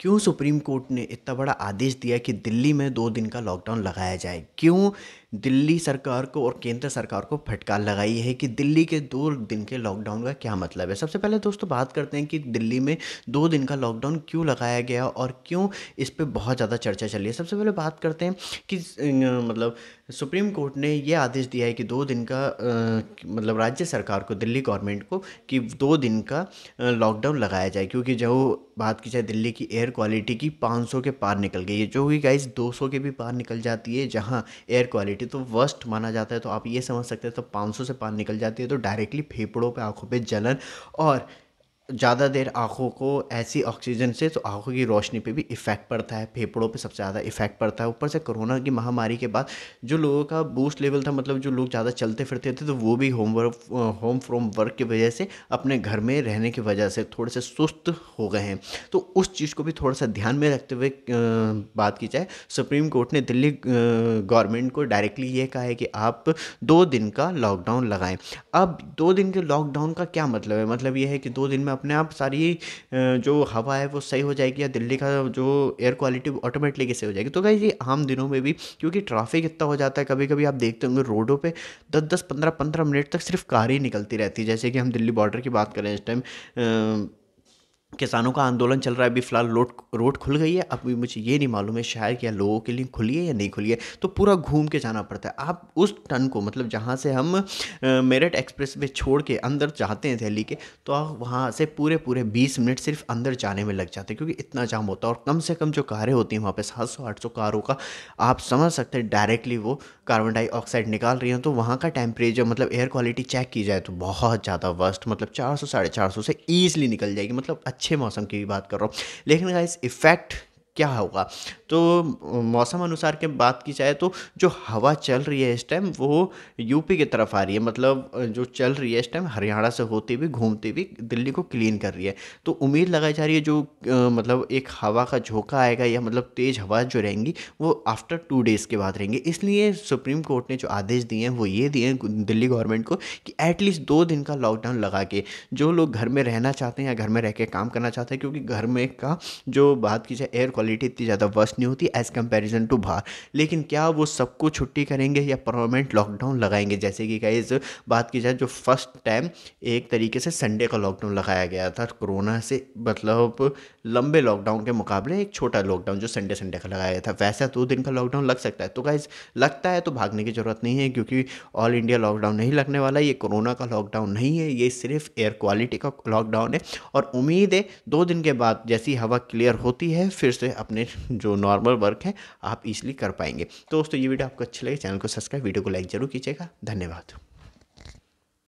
क्यों supreme court ने इतना बड़ा आदेश दिया कि दिल्ली में दो दिन का लॉकडाउन लगाया जाए क्यों दिल्ली सरकार को और केंद्र सरकार को फटकार लगाई है कि दिल्ली के दो दिन के लॉकडाउन का क्या मतलब है सबसे पहले दोस्तों बात करते हैं कि दिल्ली में दो दिन का लॉकडाउन क्यों लगाया गया और क्यों इस पर बहुत ज़्यादा चर्चा चली है सबसे पहले बात करते हैं कि मतलब सुप्रीम कोर्ट ने यह आदेश दिया है कि दो दिन का मतलब राज्य सरकार को दिल्ली गवर्नमेंट को कि दो दिन का लॉकडाउन लगाया जाए क्योंकि जो बात की जाए दिल्ली की एयर क्वालिटी की 500 के पार निकल गई है जो कि गाइस 200 के भी पार निकल जाती है जहाँ एयर क्वालिटी तो वर्स्ट माना जाता है तो आप ये समझ सकते हैं तो 500 से पार निकल जाती है तो डायरेक्टली फेफड़ों पे आँखों पे जलन और ज़्यादा देर आँखों को ऐसी ऑक्सीजन से तो आँखों की रोशनी पे भी इफ़ेक्ट पड़ता है फेफड़ों पे सबसे ज़्यादा इफ़ेक्ट पड़ता है ऊपर से कोरोना की महामारी के बाद जो लोगों का बूस्ट लेवल था मतलब जो लोग ज़्यादा चलते फिरते थे तो वो भी होमवर्क होम फ्रॉम वर्क की वजह से अपने घर में रहने की वजह से थोड़े से सुस्त हो गए हैं तो उस चीज़ को भी थोड़ा सा ध्यान में रखते हुए बात की जाए सुप्रीम कोर्ट ने दिल्ली गवर्नमेंट को डायरेक्टली ये कहा है कि आप दो दिन का लॉकडाउन लगाएं अब दो दिन के लॉकडाउन का क्या मतलब है मतलब ये है कि दो दिन में अपने आप सारी जो हवा है वो सही हो जाएगी या दिल्ली का जो एयर क्वालिटी ऑटोमेटिकली सही हो जाएगी तो कहीं ये आम दिनों में भी क्योंकि ट्रैफिक इतना हो जाता है कभी कभी आप देखते होंगे रोडों पर दस दस पंद्रह पंद्रह मिनट तक सिर्फ कार ही निकलती रहती है जैसे कि हम दिल्ली बॉर्डर की बात करें इस टाइम किसानों का आंदोलन चल रहा है अभी फिलहाल रोड रोड खुल गई है अभी मुझे ये नहीं मालूम है शहर के लोगों के लिए खुली है या नहीं खुली है तो पूरा घूम के जाना पड़ता है आप उस टन को मतलब जहाँ से हम मेरठ एक्सप्रेस वे छोड़ के अंदर जाते हैं दिल्ली के तो आप वहाँ से पूरे पूरे बीस मिनट सिर्फ अंदर जाने में लग जाते हैं क्योंकि इतना जाम होता है और कम से कम जो कारें होती हैं वहाँ पर सात सौ आठ सौ कारों का आप समझ सकते हैं डायरेक्टली वो कार्बन डाइऑक्साइड निकाल रही हैं तो वहाँ का टेम्परेचर मतलब एयर क्वालिटी चेक की जाए तो बहुत ज़्यादा वर्स्ट मतलब चार सौ साढ़े चार सौ से ईजिली निकल जाएगी मतलब अच्छे मौसम की बात कर रहा हूँ लेकिन गाइस इफेक्ट क्या होगा तो मौसम अनुसार के बात की जाए तो जो हवा चल रही है इस टाइम वो यूपी की तरफ आ रही है मतलब जो चल रही है इस टाइम हरियाणा से होती हुई घूमती हुई दिल्ली को क्लीन कर रही है तो उम्मीद लगाई जा रही है जो मतलब एक हवा का झोंका आएगा या मतलब तेज़ हवा जो रहेंगी वो आफ्टर टू डेज़ के बाद रहेंगी इसलिए सुप्रीम कोर्ट ने जो आदेश दिए हैं वो ये दिए हैं दिल्ली गवर्नमेंट को कि एटलीस्ट दो दिन का लॉकडाउन लगा के जो लोग घर में रहना चाहते हैं या घर में रह के काम करना चाहते हैं क्योंकि घर में का जो बात की जाए एयर क्वालिटी क्वालिटी इतनी ज़्यादा वर्स्ट नहीं होती एज़ कंपेरिजन टू बाहर लेकिन क्या वो सबको छुट्टी करेंगे या परमानेंट लॉकडाउन लगाएंगे जैसे कि गाइज बात की जाए जो फर्स्ट टाइम एक तरीके से संडे का लॉकडाउन लगाया गया था कोरोना से मतलब लंबे लॉकडाउन के मुकाबले एक छोटा लॉकडाउन जो संडे संडे का लगाया गया था वैसा दो तो दिन का लॉकडाउन लग सकता है तो गाइज लगता है तो भागने की ज़रूरत नहीं है क्योंकि ऑल इंडिया लॉकडाउन नहीं लगने वाला ये कोरोना का लॉकडाउन नहीं है ये सिर्फ एयर क्वालिटी का लॉकडाउन है और उम्मीद है दो दिन के बाद जैसी हवा क्लियर होती है फिर से अपने जो नॉर्मल वर्क है आप ईजिली कर पाएंगे तो दोस्तों ये वीडियो आपको अच्छी लगे चैनल को सब्सक्राइब वीडियो को लाइक जरूर कीजिएगा धन्यवाद